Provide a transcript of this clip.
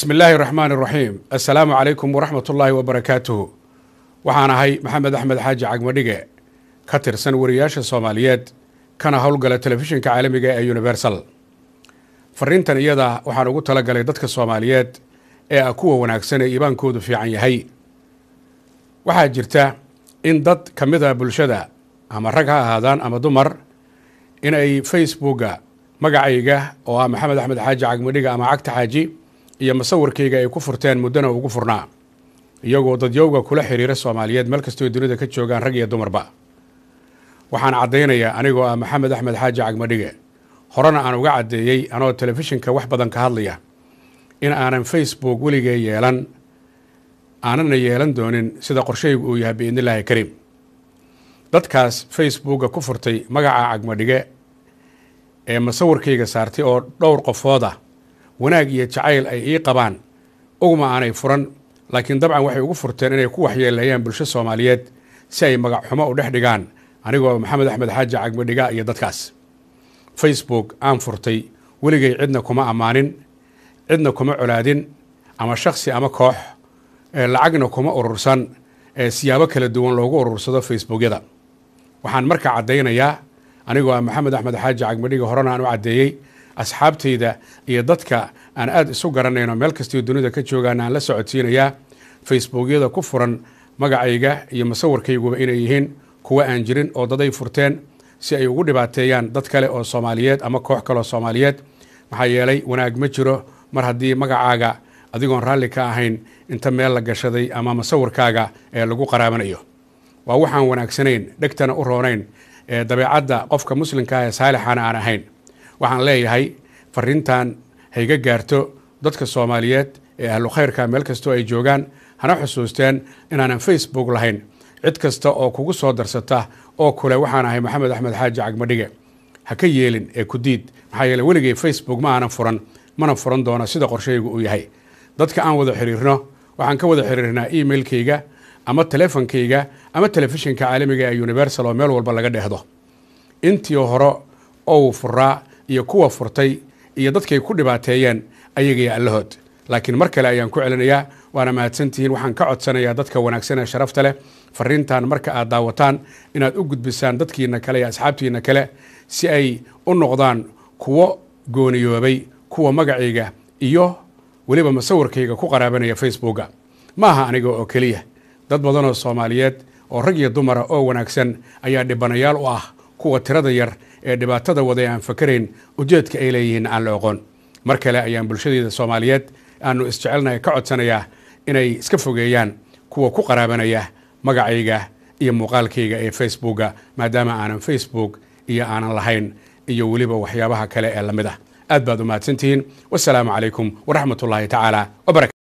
bismi illaahi raxmaan iraxiim assalaamu calaykum waraxmat ullaahi wabarakaatuhu waxaan ahay maxamed axmed xaaji cagmadhige ka tirsan wariyaasha soomaaliyeed kana howlgala telefishinka caalamiga ee universal fariintan iyada waxaan ugu talagalay dadka soomaaliyeed ee ah kuwa wanaagsan ee iibaankoodu fiican yahay waxaa jirta in dad ka mid a ah bulshada ama rag ha ahaadaan ama dumar in ay facebooka magacayga oo ah maxamed axmed xaaji cagmadhiga ama cagta xaaji iyo masawirkayga ay ku furteen muddana ugu furnaa iyagoo dadyowga kula xiriira soomaaliyeed meel kastoo dunida ka joogaan rag iyo dumarba waxaan caddaynayaa anigoo ah maxamed axmed xaaji cagmadhige horena aan uga caddeeyey anoo telefishinka wax badan ka hadlaya in aanan facebook weligee yeelan aanana yeelan doonin sida qorshaygu uu yahay biidnillaahi kariim dadkaas facebooka ku furtay magaca cagmadhige ee masawirkayga saartay oo dhowr qofood ah wanaag iyo jacayl ay ii qabaan ugma aanay furan laakiin dabcan waxay ugu furteen inay ku waxyeeleeyaan bulsho soomaaliyeed si ay magac xumo u dhex dhigaan anigoo maxamed axmed xaaji cagmadhiga iyo dadkaas facebook aan furtay weligay cidna kuma ammaanin cidna kuma colaadin ama shaksi ama koox ee lacagna kuma urursan ee siyaabo kala duwan loogu urursado facebookyada waxaan marka caddaynayaa anigoo ah maxamed axmed xaaji cagmadhiga horena aan u caddeeyey asxaabtayda iyo dadka aan aad isu garanayno meel kastio dunida ka joogaana aan la socodsiinayaa facebookyada ku furan magacayga iyo masawirkayguba inay yihiin kuwa aan jirin oo daday furteen si ay ugu dhibaateeyaan dad kale oo soomaaliyeed ama koox kaleoo soomaaliyeed maxaa yeelay wanaag ma jiro mar haddii magacaaga adigoon raalli ka ahayn inta meel la gashaday ama masawirkaaga ee lagu qaraabanayo waa waxaan wanaagsanayn dhegtana u roonayn ee dabeecadda qofka muslimka ah ee saalixana aan ahayn waxaan leeyahay fariintan hayga gaarto dadka soomaaliyeed ee ahlu khayrka meel kastoo ay joogaan hana xusuusteen inaanan facebook lahayn cid kasta oo kugu soo darsata oo kule waxaan ahay maxamed axmed xaaji cagmadhige ha ka yeelin ee kudiid maxaa yeele weligay facebook ma aanan furan mana furan doono sida qorshaygu uu yahay dadka aan wada xiriirno waxaan ka wada xiriirnaa emailkayga ama teleefonkayga ama telefishinka caalamiga ee universal oo meel walba laga dheehdo intii hore ou furaa iyo kuwa furtay iyo dadkay ku dhibaateeyeen ayagaya allahood laakiin mar kale ayaan ku celinayaa waana mahadsantihiin waxaan ka codsanayaa dadka wanaagsan ee sharafta leh fariintan marka aad daawataan inaad u gudbisaan dadkiina kale iyo asxaabtiina kale si ay u noqdaan kuwo gooniyoobay kuwa magacayga iyo weliba masawirkayga ku qaraabanaya facebooka maaha aniga oo keliya dad badan oo soomaaliyeed oo rag iyo dumara oo wanaagsan ayaa dhibanayaal u ah kuwa tirada yar ee dhibaatada waday aan fakarayn ujeedka ay leeyihiin aan la oqon mar kale ayaan bulshadeeda soomaaliyeed aanu isjecelnahay ka codsanayaa inay iska fogeeyaan kuwa ku qaraabanaya magacayga iyo muuqaalkayga ee facebooka maadaama aanan facebook iyo aanan lahayn iyo weliba waxyaabaha kale ee la mid ah aad baad u mahadsantihiin wasalaamu calaykum waraxmatullaahi tacaala wabarakatu